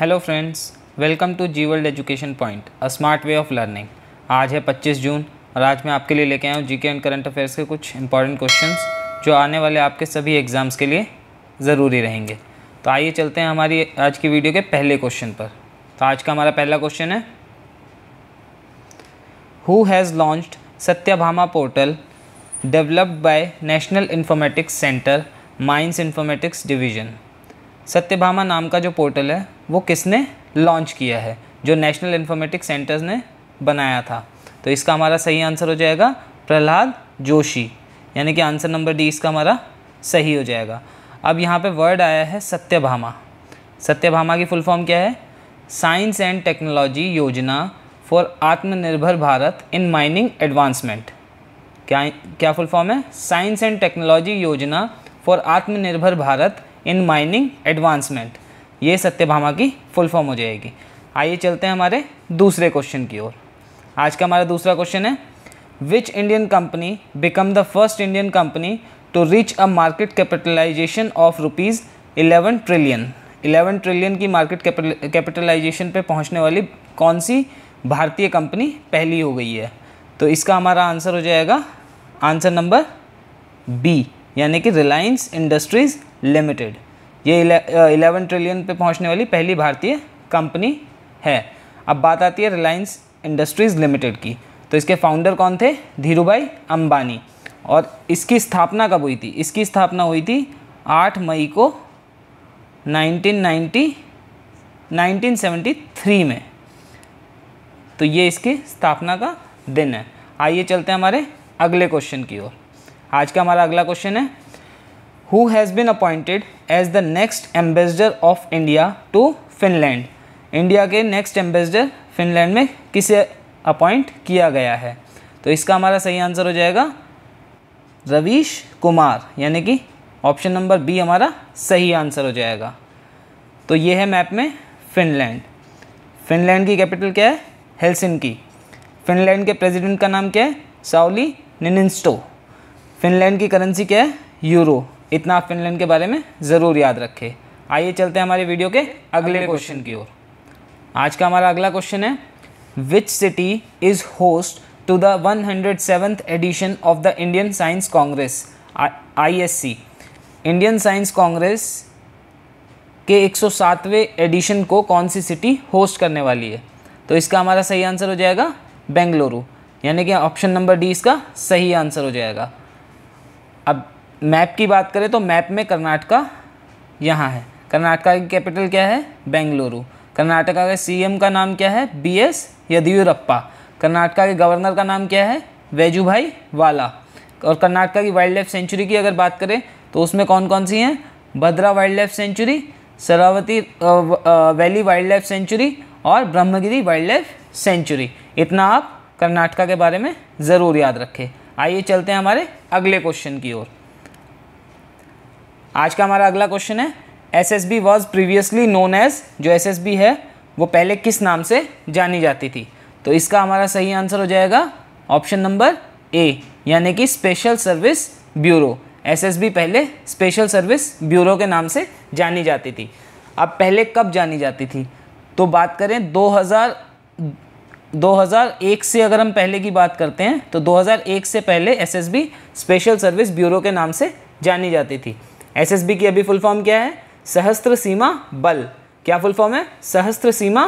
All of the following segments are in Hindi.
Hello friends welcome to G world education point a smart way of learning आज है 25 जून और आज मैं आपके लिए लेके आया हूँ जीके एंड करंट अफेयर्स के कुछ इंपॉर्टेंट क्वेश्चंस जो आने वाले आपके सभी एग्ज़ाम्स के लिए ज़रूरी रहेंगे तो आइए चलते हैं हमारी आज की वीडियो के पहले क्वेश्चन पर तो आज का हमारा पहला क्वेश्चन है who has launched Satyabhama portal developed by national informatics centre mines informatics division Satyabhama नाम का जो पोर्टल है वो किसने लॉन्च किया है जो नेशनल इन्फॉर्मेटिक्स सेंटर्स ने बनाया था तो इसका हमारा सही आंसर हो जाएगा प्रहलाद जोशी यानी कि आंसर नंबर डी इसका हमारा सही हो जाएगा अब यहाँ पे वर्ड आया है सत्यभामा सत्यभामा की फुल फॉर्म क्या है science and technology Yojana for Aatmanirbhar Bharat in mining advancement क्या क्या फुल फॉर्म है science and technology Yojana for Aatmanirbhar Bharat in mining advancement ये सत्यभामा की फुल फॉर्म हो जाएगी आइए चलते हैं हमारे दूसरे क्वेश्चन की ओर आज का हमारा दूसरा क्वेश्चन है which Indian company become the first Indian company to reach a market capitalization of rupees eleven trillion eleven trillion की मार्केट कैपिटलाइजेशन पे पहुंचने वाली कौन सी भारतीय कंपनी पहली हो गई है तो इसका हमारा आंसर हो जाएगा आंसर नंबर बी यानी कि रिलायंस इंडस्ट्रीज़ लिमिटेड ये इलेवन ट्रिलियन पे पहुंचने वाली पहली भारतीय कंपनी है अब बात आती है रिलायंस इंडस्ट्रीज़ लिमिटेड की तो इसके फाउंडर कौन थे धीरू भाई अम्बानी और इसकी स्थापना कब हुई थी इसकी स्थापना हुई थी 8 मई को 1990 1973 में तो ये इसकी स्थापना का दिन है आइए चलते हैं हमारे अगले क्वेश्चन की ओर आज का हमारा अगला क्वेश्चन है who has been appointed as the next ambassador of India to Finland. India के नेक्स्ट एम्बेसडर फिनलैंड में किसे अपॉइंट किया गया है तो इसका हमारा सही आंसर हो जाएगा रवीश कुमार यानी कि ऑप्शन नंबर बी हमारा सही आंसर हो जाएगा तो ये है मैप में फिनलैंड फिनलैंड की कैपिटल क्या है की फिनलैंड के प्रेसिडेंट का नाम क्या है साउली निनिस्टो फिनलैंड की करेंसी क्या है यूरो इतना आप फिनलैंड के बारे में ज़रूर याद रखें आइए चलते हैं हमारे वीडियो के अगले क्वेश्चन की ओर आज का हमारा अगला क्वेश्चन है which city is host to the one hundred seventh edition of the Indian science congress I S C Indian science congress के 107वें एडिशन को कौन सी सिटी होस्ट करने वाली है तो इसका हमारा सही आंसर हो जाएगा बेंगलुरु यानी कि ऑप्शन नंबर डी इसका सही आंसर हो जाएगा अब मैप की बात करें तो मैप में कर्नाटका यहाँ है कर्नाटका की कैपिटल क्या है बेंगलुरु कर्नाटका के सीएम का नाम क्या है बी एस यदियुरप्पा कर्नाटका के गवर्नर का नाम क्या है वेजू भाई वाला और कर्नाटका की वाइल्ड लाइफ सेंचुरी की अगर बात करें तो उसमें कौन कौन सी हैं Bhadra wild life sanctuary Sharavathi valley wild life sanctuary और ब्रह्मगिरी वाइल्ड लाइफ सेंचुरी इतना आप कर्नाटका के बारे में ज़रूर याद रखें आइए चलते हैं हमारे अगले क्वेश्चन की ओर आज का हमारा अगला क्वेश्चन है S S B was previously known as जो एस एस बी है वो पहले किस नाम से जानी जाती थी तो इसका हमारा सही आंसर हो जाएगा ऑप्शन नंबर ए यानी कि special service bureau S S B पहले स्पेशल सर्विस ब्यूरो के नाम से जानी जाती थी अब पहले कब जानी जाती थी तो बात करें 2000 2001 से अगर हम पहले की बात करते हैं तो 2001 से पहले S S B special service bureau के नाम से जानी जाती थी एसएसबी की अभी फुल फॉर्म क्या है सहस्त्र सीमा बल क्या फुल फॉर्म है सहस्त्र सीमा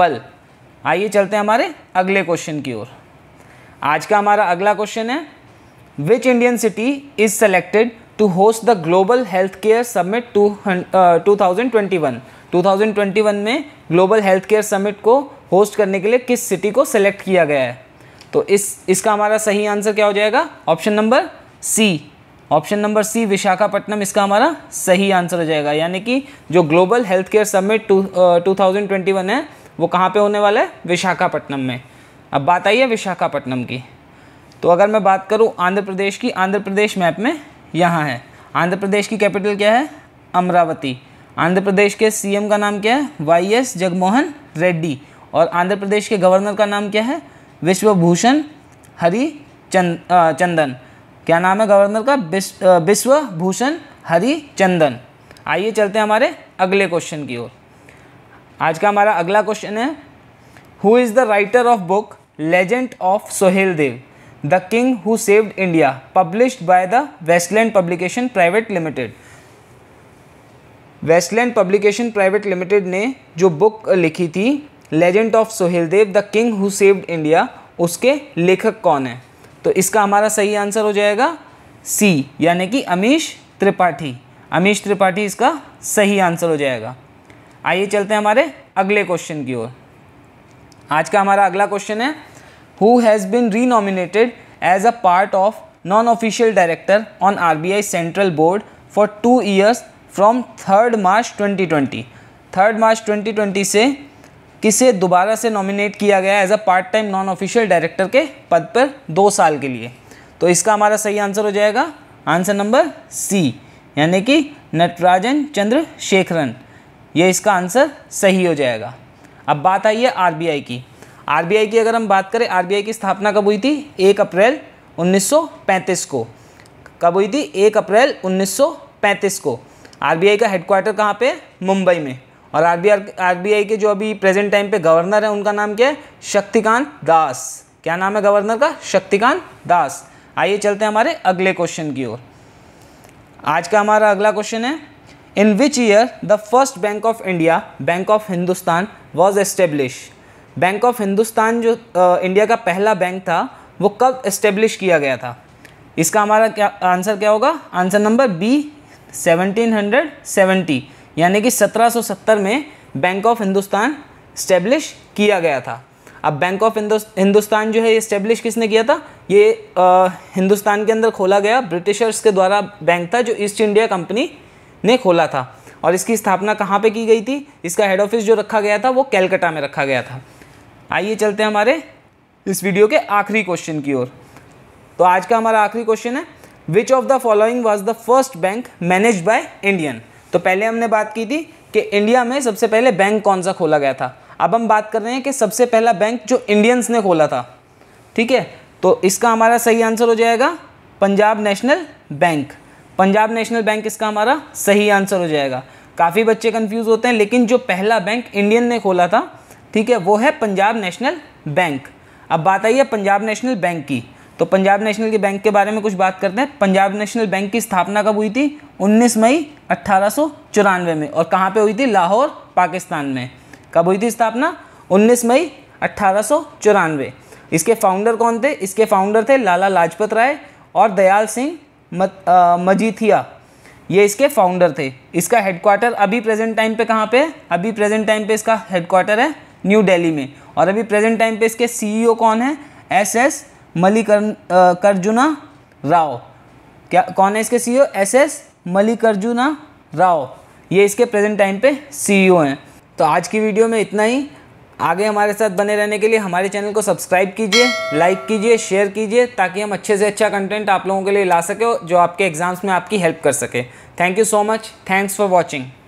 बल आइए चलते हैं हमारे अगले क्वेश्चन की ओर आज का हमारा अगला क्वेश्चन है which Indian city is selected to host the global health care summit two thousand twenty one two thousand twenty one में ग्लोबल हेल्थ केयर समिट को होस्ट करने के लिए किस सिटी को सेलेक्ट किया गया है तो इस इसका हमारा सही आंसर क्या हो जाएगा option number C option number C Visakhapatnam इसका हमारा सही आंसर हो जाएगा यानी कि जो global health care summit two thousand twenty one है वो कहाँ पे होने वाला है विशाखापट्टनम में अब बात आई है विशाखापट्टनम की तो अगर मैं बात करूँ आंध्र प्रदेश की आंध्र प्रदेश मैप में यहाँ है आंध्र प्रदेश की कैपिटल क्या है अमरावती आंध्र प्रदेश के सीएम का नाम क्या है वाई एस जगमोहन रेड्डी और आंध्र प्रदेश के गवर्नर का नाम क्या है विश्वभूषण हरी चंद चंदन क्या नाम है गवर्नर का विश्व भूषण हरिचंदन आइए चलते हैं हमारे अगले क्वेश्चन की ओर आज का हमारा अगला क्वेश्चन है who is the writer of book legend of Suheldev the king who saved India published by the Westland publication private limited Westland publication private limited ने जो बुक लिखी थी legend of Suheldev the king who saved India उसके लेखक कौन है तो इसका हमारा सही आंसर हो जाएगा सी यानी कि अमीश त्रिपाठी अमीश त्रिपाठी इसका सही आंसर हो जाएगा आइए चलते हैं हमारे अगले क्वेश्चन की ओर आज का हमारा अगला क्वेश्चन है who has been nominated as a part of non official director on RBI central board for two years from third March 2020 third March 2020 से किसे दोबारा से नॉमिनेट किया गया as a part time non official director के पद पर दो साल के लिए तो इसका हमारा सही आंसर हो जाएगा आंसर नंबर सी यानी कि नटराजन चंद्रशेखरन ये इसका आंसर सही हो जाएगा अब बात आई है आरबीआई की आरबीआई की अगर हम बात करें आरबीआई की स्थापना कब हुई थी एक अप्रैल 1935 को कब हुई थी एक अप्रैल 1935 को आरबीआई का हेडक्वार्टर कहाँ पे मुंबई में और आरबीआई के जो अभी प्रेजेंट टाइम पे गवर्नर है उनका नाम क्या है शक्तिकांत दास क्या नाम है गवर्नर का शक्तिकांत दास आइए चलते हैं हमारे अगले क्वेश्चन की ओर आज का हमारा अगला क्वेश्चन है in which year the first bank of India bank of Hindustan was establish bank of Hindustan जो इंडिया का पहला बैंक था वो कब इस्टेब्लिश किया गया था इसका हमारा क्या आंसर क्या होगा आंसर नंबर बी सेवेंटी यानी कि 1770 में बैंक ऑफ हिंदुस्तान स्टैब्लिश किया गया था अब बैंक ऑफ हिंदुस्तान जो है ये स्टैब्लिश किसने किया था ये आ, हिंदुस्तान के अंदर खोला गया ब्रिटिशर्स के द्वारा बैंक था जो ईस्ट इंडिया कंपनी ने खोला था और इसकी स्थापना कहाँ पे की गई थी इसका हेड ऑफिस जो रखा गया था वो कैलकटा में रखा गया था आइए चलते हैं हमारे इस वीडियो के आखिरी क्वेश्चन की ओर तो आज का हमारा आखिरी क्वेश्चन है which of the following was the first bank manage by Indian तो पहले हमने बात की थी कि इंडिया में सबसे पहले बैंक कौन सा खोला गया था अब हम बात कर रहे हैं कि सबसे पहला बैंक जो इंडियंस ने खोला था ठीक है तो इसका हमारा सही आंसर हो जाएगा Punjab national bank Punjab national bank इसका हमारा सही आंसर हो जाएगा काफ़ी बच्चे कन्फ्यूज़ होते हैं लेकिन जो पहला बैंक इंडियन ने खोला था ठीक है वो है पंजाब नेशनल बैंक अब बात आई है पंजाब नेशनल बैंक की तो पंजाब नेशनल के बैंक के बारे में कुछ बात करते हैं पंजाब नेशनल बैंक की स्थापना कब हुई थी 19 मई अट्ठारह में और कहाँ पे हुई थी लाहौर पाकिस्तान में कब हुई थी स्थापना 19 मई अट्ठारह इसके फाउंडर कौन थे इसके फाउंडर थे लाला लाजपत राय और दयाल सिंह मजीथिया ये इसके फाउंडर थे इसका हेडक्वार्टर अभी प्रेजेंट टाइम पे कहाँ पे है अभी प्रेजेंट टाइम पे इसका हेडक्वार्टर है न्यू दिल्ली में और अभी प्रेजेंट टाइम पे इसके सीईओ e कौन है एस एस मल्लिकार्जुना राव क्या कौन है इसके सीईओ एस एस राव ये इसके प्रेजेंट टाइम पे सीईओ e हैं तो आज की वीडियो में इतना ही आगे हमारे साथ बने रहने के लिए हमारे चैनल को सब्सक्राइब कीजिए लाइक कीजिए शेयर कीजिए ताकि हम अच्छे से अच्छा कंटेंट आप लोगों के लिए ला सके जो आपके एग्ज़ाम्स में आपकी हेल्प कर सके thank you so much thanks for watching